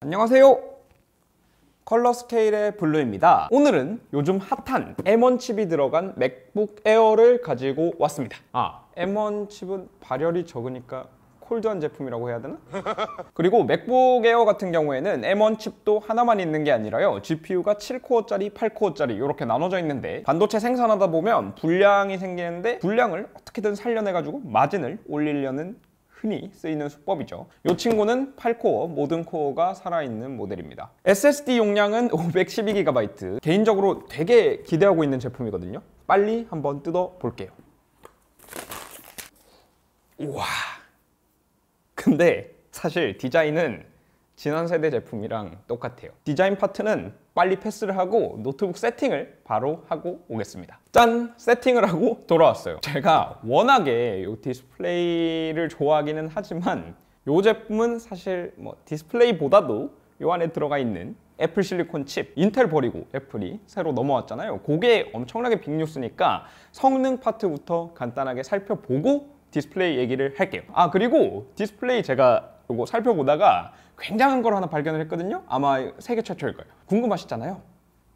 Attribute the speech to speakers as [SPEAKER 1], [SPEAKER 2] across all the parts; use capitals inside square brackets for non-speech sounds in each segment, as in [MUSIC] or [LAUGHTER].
[SPEAKER 1] 안녕하세요 컬러 스케일의 블루입니다 오늘은 요즘 핫한 M1 칩이 들어간 맥북 에어를 가지고 왔습니다 아 M1 칩은 발열이 적으니까 콜드한 제품이라고 해야 되나? [LAUGHS] 그리고 맥북 에어 같은 경우에는 M1 칩도 하나만 있는 게 아니라요 GPU가 7코어짜리, 8코어짜리 이렇게 나눠져 있는데 반도체 생산하다 보면 불량이 생기는데 불량을 어떻게든 살려내가지고 마진을 올리려는 흔히 쓰이는 수법이죠. 이 친구는 8코어, 모든 코어가 살아있는 모델입니다. SSD 용량은 512GB, 개인적으로 되게 기대하고 있는 제품이거든요. 빨리 한번 뜯어볼게요. 우와! 근데 사실 디자인은 지난 세대 제품이랑 똑같아요. 디자인 파트는 빨리 패스를 하고 노트북 세팅을 바로 하고 오겠습니다 짠! 세팅을 하고 돌아왔어요 제가 워낙에 이 디스플레이를 좋아하기는 하지만 이 제품은 사실 뭐 디스플레이보다도 이 안에 들어가 있는 애플 실리콘 칩, 인텔 버리고 애플이 새로 넘어왔잖아요 그게 엄청나게 빅뉴스니까 성능 파트부터 간단하게 살펴보고 디스플레이 얘기를 할게요 아 그리고 디스플레이 제가 이거 살펴보다가 굉장한 걸 하나 발견을 했거든요. 아마 세계 최초일 거예요. 궁금하시잖아요.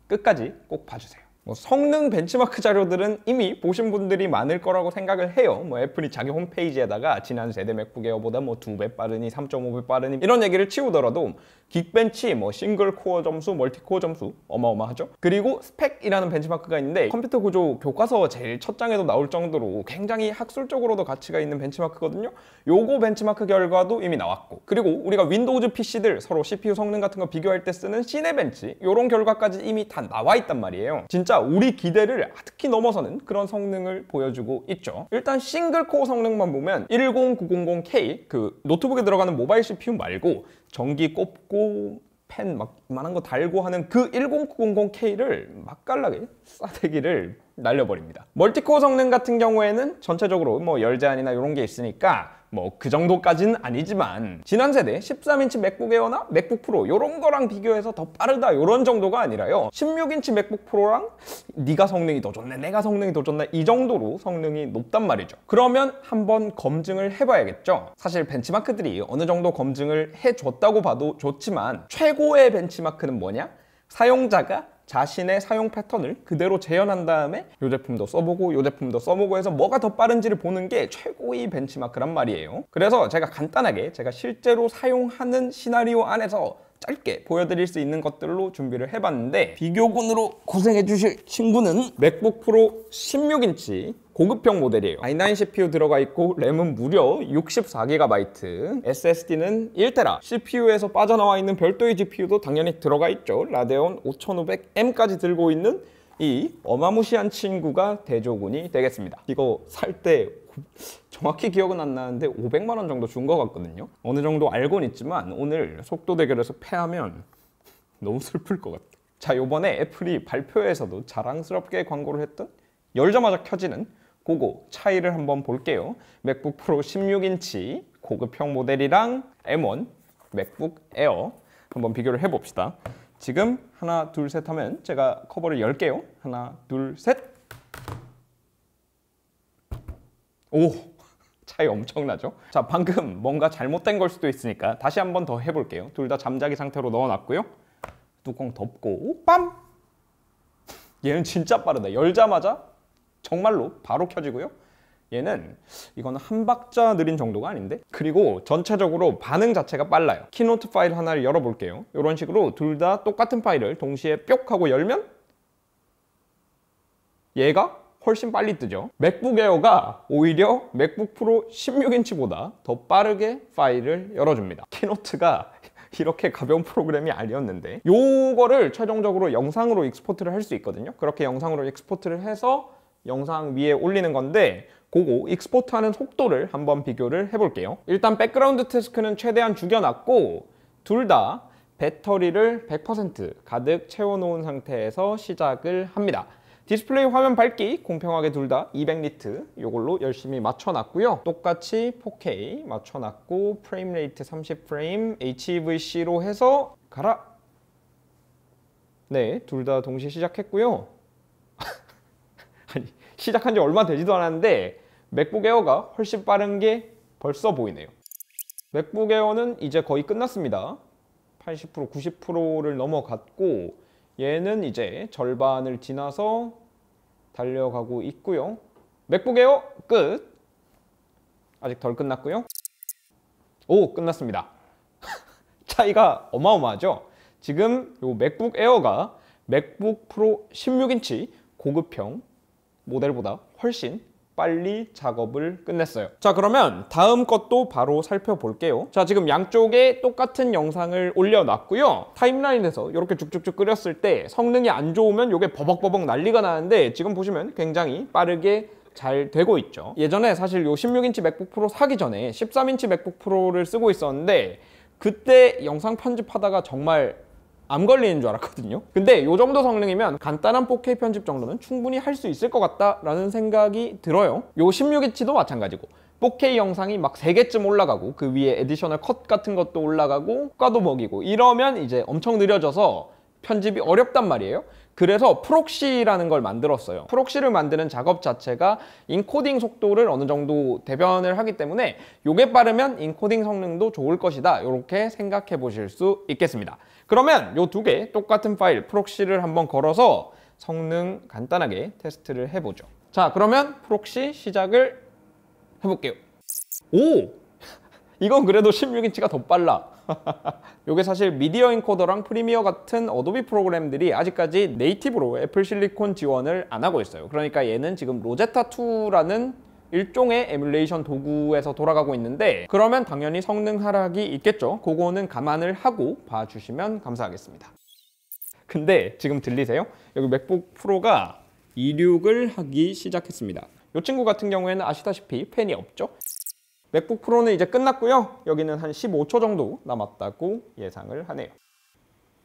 [SPEAKER 1] 끝까지 꼭 봐주세요. 뭐 성능 벤치마크 자료들은 이미 보신 분들이 많을 거라고 생각을 해요. 뭐 애플이 자기 홈페이지에다가 지난 세대 맥북 에어보다 뭐두배 빠르니 3.5배 빠르니 이런 얘기를 치우더라도 긱벤치 뭐 싱글 코어 점수, 멀티 코어 점수 어마어마하죠. 그리고 스펙이라는 벤치마크가 있는데 컴퓨터 구조 교과서 제일 첫 장에도 나올 정도로 굉장히 학술적으로도 가치가 있는 벤치마크거든요. 요거 벤치마크 결과도 이미 나왔고 그리고 우리가 윈도우즈 PC들 서로 CPU 성능 같은 거 비교할 때 쓰는 시네벤치 요런 결과까지 이미 다 나와 있단 말이에요. 진짜 우리 기대를 특히 넘어서는 그런 성능을 보여주고 있죠. 일단 싱글코어 성능만 보면 10900K 그 노트북에 들어가는 모바일 CPU 말고 전기 꼽고 펜막 이만한 거 달고 하는 그 10900K를 맛깔나게 싸대기를 날려버립니다. 멀티코어 성능 같은 경우에는 전체적으로 뭐 열 제한이나 이런 게 있으니까 뭐그정도까진 아니지만 지난 세대 13인치 맥북 에어나 맥북 프로 이런 거랑 비교해서 더 빠르다 이런 정도가 아니라요 16인치 맥북 프로랑 네가 성능이 더 좋네 내가 성능이 더 좋네 이 정도로 성능이 높단 말이죠 그러면 한번 검증을 해봐야겠죠 사실 벤치마크들이 어느 정도 검증을 해줬다고 봐도 좋지만 최고의 벤치마크는 뭐냐 사용자가 자신의 사용 패턴을 그대로 재현한 다음에 이 제품도 써보고 이 제품도 써보고 해서 뭐가 더 빠른지를 보는 게 최고의 벤치마크란 말이에요. 그래서 제가 간단하게 제가 실제로 사용하는 시나리오 안에서 짧게 보여드릴 수 있는 것들로 준비를 해봤는데 비교군으로 고생해 주실 친구는 맥북 프로 16인치 고급형 모델이에요 i9 CPU 들어가 있고 램은 무려 64GB SSD는 1테라 CPU에서 빠져나와 있는 별도의 GPU도 당연히 들어가 있죠 라데온 5500M까지 들고 있는 이 어마무시한 친구가 대조군이 되겠습니다 이거 살때 정확히 기억은 안 나는데 500만 원 정도 준 것 같거든요. 어느 정도 알고는 있지만 오늘 속도 대결에서 패하면 너무 슬플 것 같아. 자, 요번에 애플이 발표에서도 자랑스럽게 광고를 했던 열자마자 켜지는 고고 차이를 한번 볼게요. 맥북 프로 16인치 고급형 모델이랑 M1 맥북 에어 한번 비교를 해봅시다. 지금 하나 둘 셋 하면 제가 커버를 열게요 하나 둘셋 오 차이 엄청나죠? 자 방금 뭔가 잘못된 걸 수도 있으니까 다시 한 번 더 해볼게요 둘 다 잠자기 상태로 넣어놨고요 뚜껑 덮고 빰! 얘는 진짜 빠르다 열자마자 정말로 바로 켜지고요 얘는 이거는 한 박자 느린 정도가 아닌데 그리고 전체적으로 반응 자체가 빨라요 키노트 파일 하나를 열어볼게요 이런 식으로 둘 다 똑같은 파일을 동시에 뿅 하고 열면 얘가 훨씬 빨리 뜨죠 맥북 에어가 오히려 맥북 프로 16인치보다 더 빠르게 파일을 열어줍니다 키노트가 [LAUGHS] 이렇게 가벼운 프로그램이 아니었는데 요거를 최종적으로 영상으로 익스포트를 할 수 있거든요 그렇게 영상으로 익스포트를 해서 영상 위에 올리는 건데 그거 익스포트하는 속도를 한번 비교를 해볼게요 일단 백그라운드 테스크는 최대한 죽여놨고 둘 다 배터리를 100% 가득 채워놓은 상태에서 시작을 합니다 디스플레이 화면 밝기 공평하게 둘 다 200니트 이걸로 열심히 맞춰놨고요. 똑같이 4K 맞춰놨고 프레임 레이트 30프레임 HVC로 e 해서 가라! 네, 둘 다 동시에 시작했고요. [LAUGHS] 아니, 시작한 지 얼마 되지도 않았는데 맥북 에어가 훨씬 빠른 게 벌써 보이네요. 맥북 에어는 이제 거의 끝났습니다. 80%, 90%를 넘어갔고 얘는 이제 절반을 지나서 달려가고 있고요. 맥북 에요 끝! 아직 덜 끝났고요. 오! 끝났습니다. [LAUGHS] 차이가 어마어마하죠? 지금 요 맥북 에어가 맥북 프로 16인치 고급형 모델보다 훨씬 빨리 작업을 끝냈어요 자 그러면 다음 것도 바로 살펴볼게요 자 지금 양쪽에 똑같은 영상을 올려놨고요 타임라인에서 이렇게 쭉쭉쭉 끓였을 때 성능이 안 좋으면 이게 버벅버벅 난리가 나는데 지금 보시면 굉장히 빠르게 잘 되고 있죠 예전에 사실 요 16인치 맥북 프로 사기 전에 13인치 맥북 프로를 쓰고 있었는데 그때 영상 편집하다가 정말 암 걸리는 줄 알았거든요 근데 요 정도 성능이면 간단한 4K 편집 정도는 충분히 할 수 있을 것 같다라는 생각이 들어요 요 16인치도 마찬가지고 4K 영상이 막 3개쯤 올라가고 그 위에 에디셔널 컷 같은 것도 올라가고 효과도 먹이고 이러면 이제 엄청 느려져서 편집이 어렵단 말이에요 그래서 프록시라는 걸 만들었어요. 프록시를 만드는 작업 자체가 인코딩 속도를 어느 정도 대변을 하기 때문에 요게 빠르면 인코딩 성능도 좋을 것이다. 이렇게 생각해 보실 수 있겠습니다. 그러면 요 두 개 똑같은 파일 프록시를 한번 걸어서 성능 간단하게 테스트를 해보죠. 자 그러면 프록시 시작을 해볼게요. 오! 이건 그래도 16인치가 더 빨라 이게 [LAUGHS] 사실 미디어 인코더랑 프리미어 같은 어도비 프로그램들이 아직까지 네이티브로 애플 실리콘 지원을 안 하고 있어요 그러니까 얘는 지금 로제타2라는 일종의 에뮬레이션 도구에서 돌아가고 있는데 그러면 당연히 성능 하락이 있겠죠 그거는 감안을 하고 봐주시면 감사하겠습니다 근데 지금 들리세요? 여기 맥북 프로가 이륙을 하기 시작했습니다 이 친구 같은 경우에는 아시다시피 팬이 없죠 맥북 프로는 이제 끝났고요. 여기는 한 15초 정도 남았다고 예상을 하네요.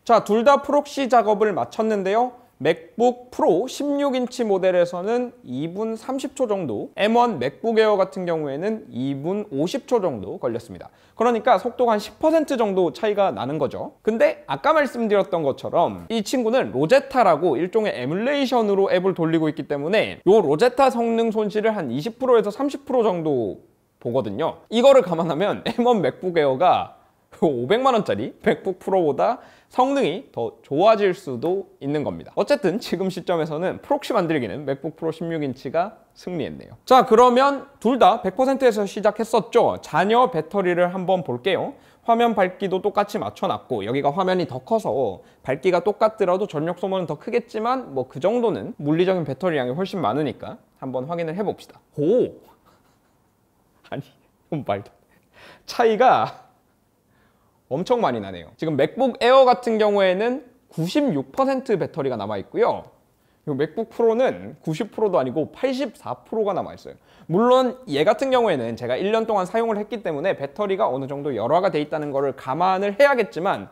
[SPEAKER 1] 자, 둘 다 프록시 작업을 마쳤는데요. 맥북 프로 16인치 모델에서는 2분 30초 정도, M1 맥북 에어 같은 경우에는 2분 50초 정도 걸렸습니다. 그러니까 속도가 한 10% 정도 차이가 나는 거죠. 근데 아까 말씀드렸던 것처럼 이 친구는 로제타라고 일종의 에뮬레이션으로 앱을 돌리고 있기 때문에 이 로제타 성능 손실을 한 20%에서 30% 정도 보거든요 이거를 감안하면 [LAUGHS] M1 맥북 에어가 500만원짜리 맥북 프로보다 성능이 더 좋아질 수도 있는 겁니다 어쨌든 지금 시점에서는 프록시 만들기는 맥북 프로 16인치가 승리했네요 자 그러면 둘 다 100%에서 시작했었죠 잔여 배터리를 한번 볼게요 화면 밝기도 똑같이 맞춰놨고 여기가 화면이 더 커서 밝기가 똑같더라도 전력 소모는 더 크겠지만 뭐 그 정도는 물리적인 배터리 양이 훨씬 많으니까 한번 확인을 해봅시다 오! [LAUGHS] 아니 이건 말도 차이가 엄청 많이 나네요 지금 맥북 에어 같은 경우에는 96% 배터리가 남아있고요 맥북 프로는 90%도 아니고 84%가 남아있어요 물론 얘 같은 경우에는 제가 1년 동안 사용을 했기 때문에 배터리가 어느 정도 열화가 돼 있다는 것을 감안을 해야겠지만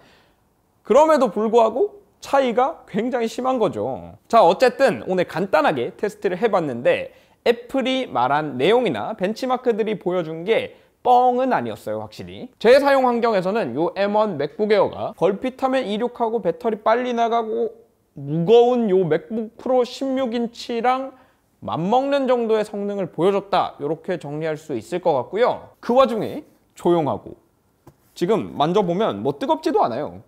[SPEAKER 1] 그럼에도 불구하고 차이가 굉장히 심한 거죠 자 어쨌든 오늘 간단하게 테스트를 해봤는데 애플이 말한 내용이나 벤치마크들이 보여준 게 뻥은 아니었어요 확실히 제 사용 환경에서는 요 M1 맥북 에어가 걸핏하면 이륙하고 배터리 빨리 나가고 무거운 요 맥북 프로 16인치랑 맞먹는 정도의 성능을 보여줬다 이렇게 정리할 수 있을 것 같고요 그 와중에 조용하고 지금 만져보면 뭐 뜨겁지도 않아요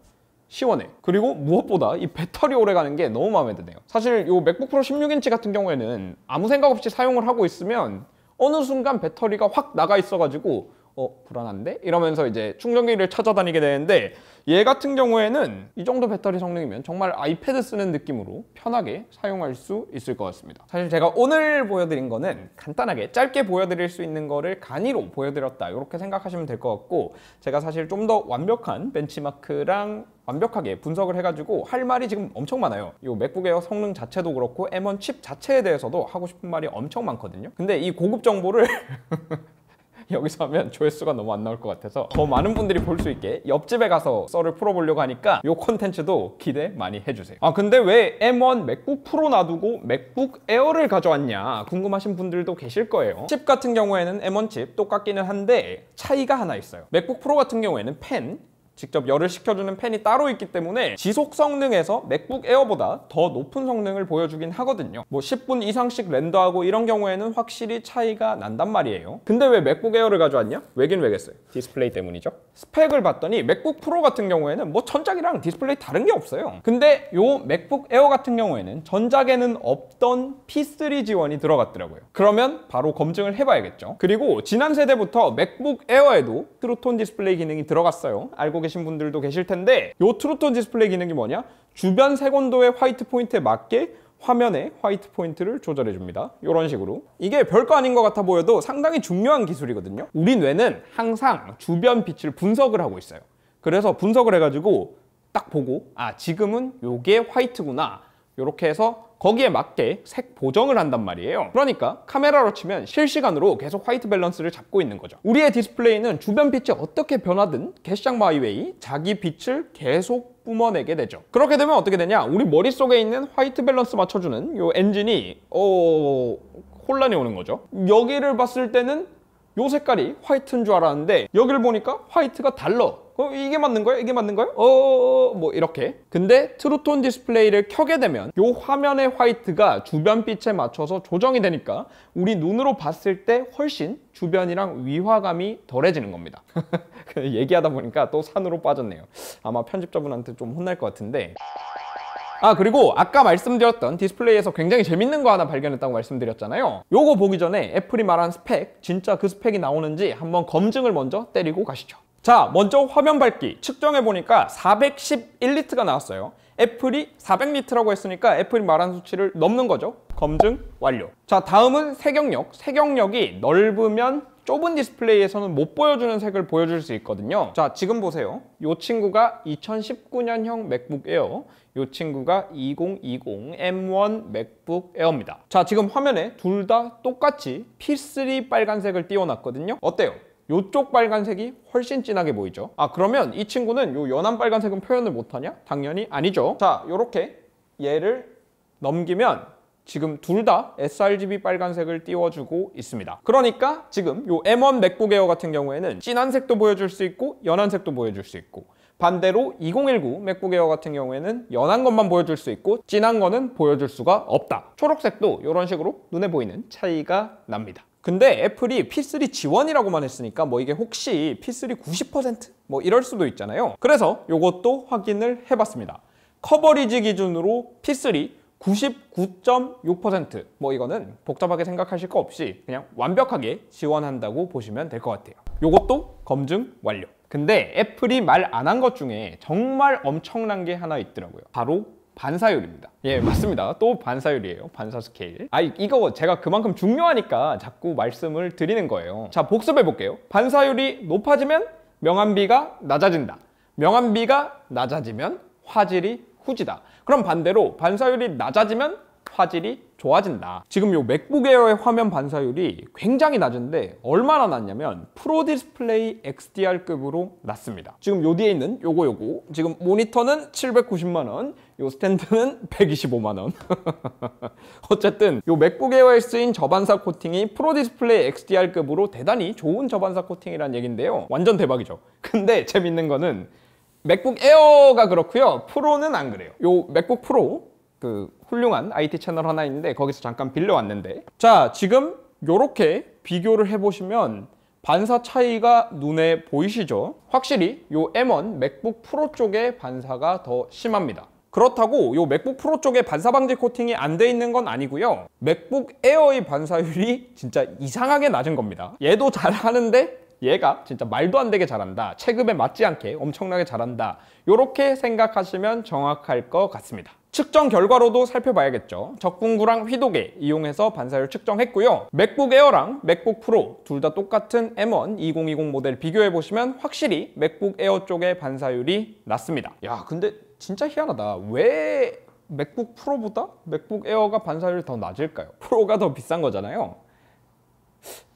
[SPEAKER 1] 시원해 그리고 무엇보다 이 배터리 오래가는 게 너무 마음에 드네요 사실 이 맥북 프로 16인치 같은 경우에는 아무 생각 없이 사용을 하고 있으면 어느 순간 배터리가 확 나가 있어가지고 어 불안한데? 이러면서 이제 충전기를 찾아다니게 되는데 얘 같은 경우에는 이 정도 배터리 성능이면 정말 아이패드 쓰는 느낌으로 편하게 사용할 수 있을 것 같습니다 사실 제가 오늘 보여드린 거는 간단하게 짧게 보여드릴 수 있는 거를 간이로 보여드렸다 이렇게 생각하시면 될 것 같고 제가 사실 좀 더 완벽한 벤치마크랑 완벽하게 분석을 해가지고 할 말이 지금 엄청 많아요 이 맥북 에어 성능 자체도 그렇고 M1 칩 자체에 대해서도 하고 싶은 말이 엄청 많거든요 근데 이 고급 정보를 [LAUGHS] [LAUGHS] 여기서 하면 조회수가 너무 안 나올 것 같아서 더 많은 분들이 볼 수 있게 옆집에 가서 썰을 풀어보려고 하니까 이 콘텐츠도 기대 많이 해주세요 아 근데 왜 M1 맥북 프로 놔두고 맥북 에어를 가져왔냐 궁금하신 분들도 계실 거예요 칩 같은 경우에는 M1 칩 똑같기는 한데 차이가 하나 있어요 맥북 프로 같은 경우에는 펜, 직접 열을 식혀주는 팬이 따로 있기 때문에 지속 성능에서 맥북 에어보다 더 높은 성능을 보여주긴 하거든요 뭐 10분 이상씩 렌더하고 이런 경우에는 확실히 차이가 난단 말이에요 근데 왜 맥북 에어를 가져왔냐? 왜긴 왜겠어요 디스플레이 때문이죠 스펙을 봤더니 맥북 프로 같은 경우에는 뭐 전작이랑 디스플레이 다른 게 없어요 근데 요 맥북 에어 같은 경우에는 전작에는 없던 P3 지원이 들어갔더라고요 그러면 바로 검증을 해봐야겠죠 그리고 지난 세대부터 맥북 에어에도 트루톤 디스플레이 기능이 들어갔어요 알고 계신 분들도 계실 텐데 요 트루톤 디스플레이 기능이 뭐냐? 주변 색온도의 화이트 포인트에 맞게 화면에 화이트 포인트를 조절해 줍니다 이런 식으로 이게 별거 아닌 것 같아 보여도 상당히 중요한 기술이거든요 우리 뇌는 항상 주변 빛을 분석을 하고 있어요 그래서 분석을 해가지고 딱 보고 아 지금은 요게 화이트구나 이렇게 해서 거기에 맞게 색 보정을 한단 말이에요 그러니까 카메라로 치면 실시간으로 계속 화이트 밸런스를 잡고 있는 거죠 우리의 디스플레이는 주변 빛이 어떻게 변하든 개시장 마이웨이 자기 빛을 계속 뿜어내게 되죠 그렇게 되면 어떻게 되냐 우리 머릿속에 있는 화이트 밸런스 맞춰주는 요 엔진이 어... 혼란이 오는 거죠 여기를 봤을 때는 요 색깔이 화이트인 줄 알았는데 여기를 보니까 화이트가 달러 어, 이게 맞는 거예요? 이게 맞는 거예요? 어, 뭐 이렇게. 근데 트루톤 디스플레이를 켜게 되면 요 화면의 화이트가 주변 빛에 맞춰서 조정이 되니까 우리 눈으로 봤을 때 훨씬 주변이랑 위화감이 덜해지는 겁니다. [LAUGHS] 얘기하다 보니까 또 산으로 빠졌네요. 아마 편집자분한테 좀 혼날 것 같은데. 아 그리고 아까 말씀드렸던 디스플레이에서 굉장히 재밌는 거 하나 발견했다고 말씀드렸잖아요 요거 보기 전에 애플이 말한 스펙 진짜 그 스펙이 나오는지 한번 검증을 먼저 때리고 가시죠 자 먼저 화면 밝기 측정해보니까 4 1 1리트가 나왔어요 애플이 4 0 0리트라고 했으니까 애플이 말한 수치를 넘는 거죠 검증 완료 자 다음은 색영력색영력이 넓으면 좁은 디스플레이에서는 못 보여주는 색을 보여줄 수 있거든요 자 지금 보세요 이 친구가 2019년형 맥북 에어 이 친구가 2020 M1 맥북 에어입니다 자 지금 화면에 둘 다 똑같이 P3 빨간색을 띄워놨거든요 어때요? 이쪽 빨간색이 훨씬 진하게 보이죠 아 그러면 이 친구는 이 연한 빨간색은 표현을 못하냐? 당연히 아니죠 자 이렇게 얘를 넘기면 지금 둘 다 sRGB 빨간색을 띄워주고 있습니다. 그러니까 지금 이 M1 맥북 에어 같은 경우에는 진한 색도 보여줄 수 있고 연한 색도 보여줄 수 있고 반대로 2019 맥북 에어 같은 경우에는 연한 것만 보여줄 수 있고 진한 거는 보여줄 수가 없다. 초록색도 이런 식으로 눈에 보이는 차이가 납니다. 근데 애플이 P3 지원이라고만 했으니까 뭐 이게 혹시 P3 90%? 뭐 이럴 수도 있잖아요. 그래서 이것도 확인을 해봤습니다. 커버리지 기준으로 P3 99.6%뭐 이거는 복잡하게 생각하실 거 없이 그냥 완벽하게 지원한다고 보시면 될 것 같아요 요것도 검증 완료 근데 애플이 말 안 한 것 중에 정말 엄청난 게 하나 있더라고요 바로 반사율입니다 예 맞습니다 또 반사율이에요 반사 스케일 아 이거 제가 그만큼 중요하니까 자꾸 말씀을 드리는 거예요 자 복습해 볼게요 반사율이 높아지면 명암비가 낮아진다 명암비가 낮아지면 화질이 후지다. 그럼 반대로 반사율이 낮아지면 화질이 좋아진다. 지금 이 맥북 에어의 화면 반사율이 굉장히 낮은데 얼마나 낮냐면 프로 디스플레이 XDR급으로 낮습니다. 지금 요 뒤에 있는 요거 요거 지금 모니터는 790만 원, 요 스탠드는 125만 원. [LAUGHS] 어쨌든 요 맥북 에어에 쓰인 저반사 코팅이 프로 디스플레이 XDR급으로 대단히 좋은 저반사 코팅이란 얘긴데요. 완전 대박이죠. 근데 재밌는 거는 맥북 에어가 그렇고요. 프로는 안 그래요. 요 맥북 프로 그 훌륭한 IT 채널 하나 있는데 거기서 잠깐 빌려왔는데 자 지금 요렇게 비교를 해보시면 반사 차이가 눈에 보이시죠? 확실히 요 M1 맥북 프로 쪽의 반사가 더 심합니다. 그렇다고 요 맥북 프로 쪽에 반사 방지 코팅이 안 돼 있는 건 아니고요. 맥북 에어의 반사율이 진짜 이상하게 낮은 겁니다. 얘도 잘하는데 얘가 진짜 말도 안 되게 잘한다. 체급에 맞지 않게 엄청나게 잘한다. 이렇게 생각하시면 정확할 것 같습니다. 측정 결과로도 살펴봐야겠죠. 적분구랑 휘도계 이용해서 반사율 측정했고요. 맥북 에어랑 맥북 프로 둘 다 똑같은 M1 2020 모델 비교해보시면 확실히 맥북 에어 쪽의 반사율이 낮습니다. 야 근데 진짜 희한하다. 왜 맥북 프로보다 맥북 에어가 반사율이 더 낮을까요? 프로가 더 비싼 거잖아요.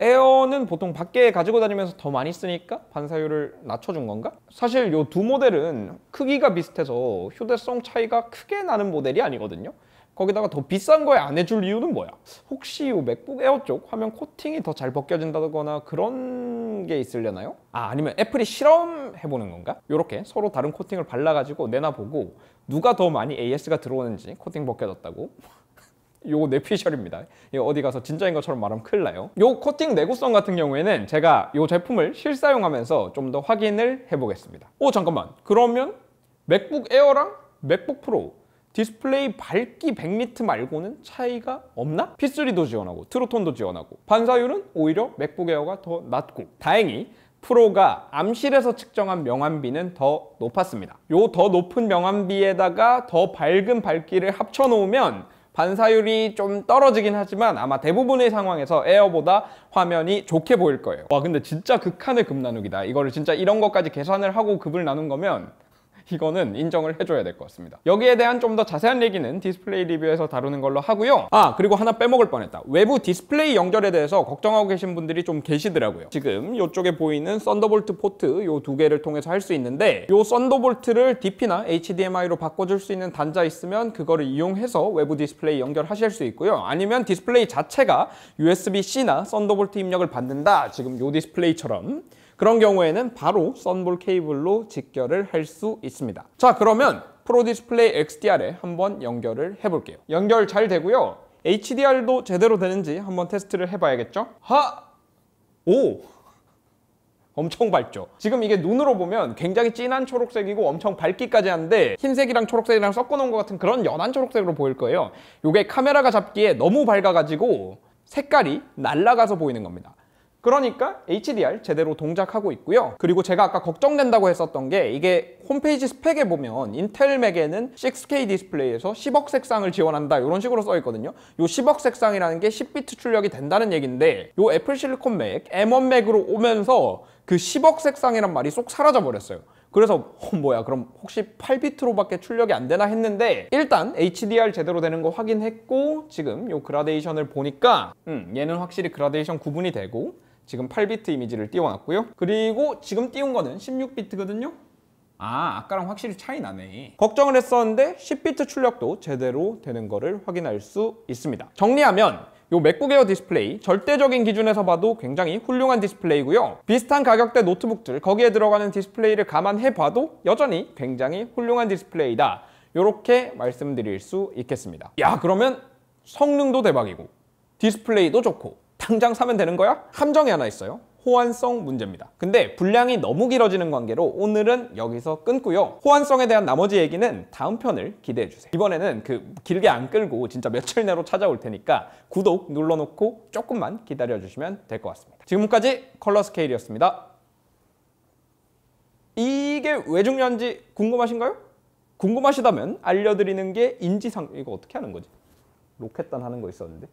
[SPEAKER 1] 에어는 보통 밖에 가지고 다니면서 더 많이 쓰니까 반사율을 낮춰준 건가? 사실 이 두 모델은 크기가 비슷해서 휴대성 차이가 크게 나는 모델이 아니거든요. 거기다가 더 비싼 거에 안 해줄 이유는 뭐야? 혹시 이 맥북 에어 쪽 화면 코팅이 더 잘 벗겨진다거나 그런 게 있으려나요? 아 아니면 애플이 실험해보는 건가? 이렇게 서로 다른 코팅을 발라가지고 내놔보고 누가 더 많이 AS가 들어오는지 코팅 벗겨졌다고 요거 뇌피셜입니다. 어디 가서 진짜인 것처럼 말하면 큰일 나요. 요 코팅 내구성 같은 경우에는 제가 요 제품을 실사용하면서 좀 더 확인을 해보겠습니다. 오 잠깐만 그러면 맥북 에어랑 맥북 프로 디스플레이 밝기 100니트 말고는 차이가 없나? P3도 지원하고 트루톤도 지원하고 반사율은 오히려 맥북 에어가 더 낮고 다행히 프로가 암실에서 측정한 명암비는 더 높았습니다. 요 더 높은 명암비에다가 더 밝은 밝기를 합쳐놓으면 반사율이 좀 떨어지긴 하지만 아마 대부분의 상황에서 에어보다 화면이 좋게 보일 거예요 와 근데 진짜 극한의 급나누기다 이거를 진짜 이런 것까지 계산을 하고 급을 나눈 거면 이거는 인정을 해줘야 될 것 같습니다. 여기에 대한 좀 더 자세한 얘기는 디스플레이 리뷰에서 다루는 걸로 하고요. 아 그리고 하나 빼먹을 뻔했다. 외부 디스플레이 연결에 대해서 걱정하고 계신 분들이 좀 계시더라고요. 지금 이쪽에 보이는 썬더볼트 포트 이 두 개를 통해서 할 수 있는데 이 썬더볼트를 DP나 HDMI로 바꿔줄 수 있는 단자 있으면 그거를 이용해서 외부 디스플레이 연결하실 수 있고요. 아니면 디스플레이 자체가 USB-C나 썬더볼트 입력을 받는다. 지금 이 디스플레이처럼 그런 경우에는 바로 썬볼 케이블로 직결을 할 수 있습니다. 자 그러면 프로 디스플레이 XDR에 한번 연결을 해볼게요. 연결 잘 되고요. HDR도 제대로 되는지 한번 테스트를 해봐야겠죠? 하! 오! 엄청 밝죠? 지금 이게 눈으로 보면 굉장히 진한 초록색이고 엄청 밝기까지 한데 흰색이랑 초록색이랑 섞어놓은 것 같은 그런 연한 초록색으로 보일 거예요. 이게 카메라가 잡기에 너무 밝아가지고 색깔이 날아가서 보이는 겁니다. 그러니까 HDR 제대로 동작하고 있고요. 그리고 제가 아까 걱정된다고 했었던 게 이게 홈페이지 스펙에 보면 인텔 맥에는 6K 디스플레이에서 10억 색상을 지원한다 이런 식으로 써 있거든요. 요 10억 색상이라는 게 10비트 출력이 된다는 얘기인데 요 애플 실리콘 맥, M1 맥으로 오면서 그 10억 색상이란 말이 쏙 사라져 버렸어요. 그래서 어, 뭐야 그럼 혹시 8비트로밖에 출력이 안 되나 했는데 일단 HDR 제대로 되는 거 확인했고 지금 요 그라데이션을 보니까 음, 얘는 확실히 그라데이션 구분이 되고 지금 8비트 이미지를 띄워놨고요. 그리고 지금 띄운 거는 16비트거든요. 아, 아까랑 확실히 차이 나네. 걱정을 했었는데 10비트 출력도 제대로 되는 거를 확인할 수 있습니다. 정리하면 이 맥북 에어 디스플레이 절대적인 기준에서 봐도 굉장히 훌륭한 디스플레이고요. 비슷한 가격대 노트북들 거기에 들어가는 디스플레이를 감안해봐도 여전히 굉장히 훌륭한 디스플레이다. 이렇게 말씀드릴 수 있겠습니다. 야 그러면 성능도 대박이고 디스플레이도 좋고 당장 사면 되는 거야? 함정이 하나 있어요. 호환성 문제입니다. 근데 분량이 너무 길어지는 관계로 오늘은 여기서 끊고요. 호환성에 대한 나머지 얘기는 다음 편을 기대해주세요. 이번에는 그 길게 안 끌고 진짜 며칠 내로 찾아올 테니까 구독 눌러놓고 조금만 기다려주시면 될 것 같습니다. 지금까지 컬러스케일이었습니다. 이게 왜 중요한지 궁금하신가요? 궁금하시다면 알려드리는 게 인지상... 이거 어떻게 하는 거지? 로켓단 하는 거 있었는데?